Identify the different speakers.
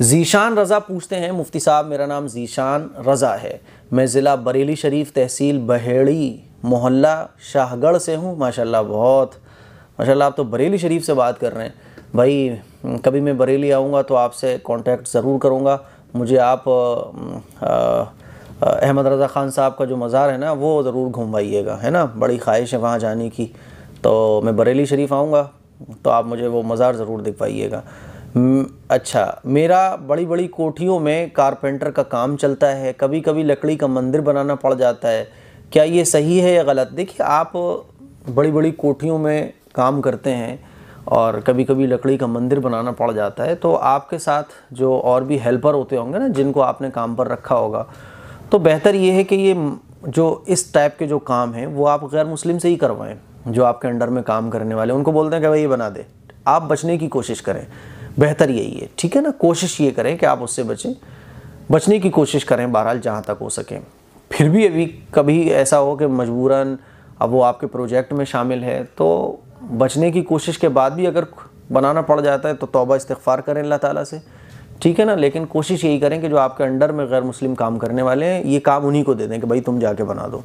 Speaker 1: जीशान रज़ा पूछते हैं मुफ्ती साहब मेरा नाम जीशान रज़ा है मैं ज़िला बरेली शरीफ तहसील बहेड़ी मोहल्ला शाहगढ़ से हूँ माशाल्लाह बहुत माशाल्लाह आप तो बरेली शरीफ से बात कर रहे हैं भाई कभी मैं बरेली आऊँगा तो आपसे कांटेक्ट ज़रूर करूँगा मुझे आप अहमद रज़ा ख़ान साहब का जो मज़ार है ना वो ज़रूर घुमवाइएगा है ना बड़ी ख्वाहिश है वहाँ जाने की तो मैं बरेली शरीफ आऊँगा तो आप मुझे वो मज़ार ज़रूर दिखवाइएगा हम्म, अच्छा मेरा बड़ी बड़ी कोठियों में कारपेंटर का काम चलता है कभी कभी लकड़ी का मंदिर बनाना पड़ जाता है क्या ये सही है या गलत देखिए आप बड़ी बड़ी कोठियों में काम करते हैं और कभी कभी लकड़ी का मंदिर बनाना पड़ जाता है तो आपके साथ जो और भी हेल्पर होते होंगे ना जिनको आपने काम पर रखा होगा तो बेहतर ये है कि ये जो इस टाइप के जो काम हैं वो आप गैर मुस्लिम से ही करवाएं जो आपके अंडर में काम करने वाले उनको बोलते हैं कि भाई ये बना दे आप बचने की कोशिश करें बेहतर यही है ठीक है ना कोशिश ये करें कि आप उससे बचें बचने की कोशिश करें बहरहाल जहाँ तक हो सके फिर भी अभी कभी ऐसा हो कि मजबूरन अब वो आपके प्रोजेक्ट में शामिल है तो बचने की कोशिश के बाद भी अगर बनाना पड़ जाता है तो तौबा इस्तफ़ार करें अल्लाह ताला से ठीक है ना लेकिन कोशिश यही करें कि जो आपके अंडर में गैर मुस्लिम काम करने वाले हैं ये काम उन्हीं को दे दें कि भाई तुम जाके बना दो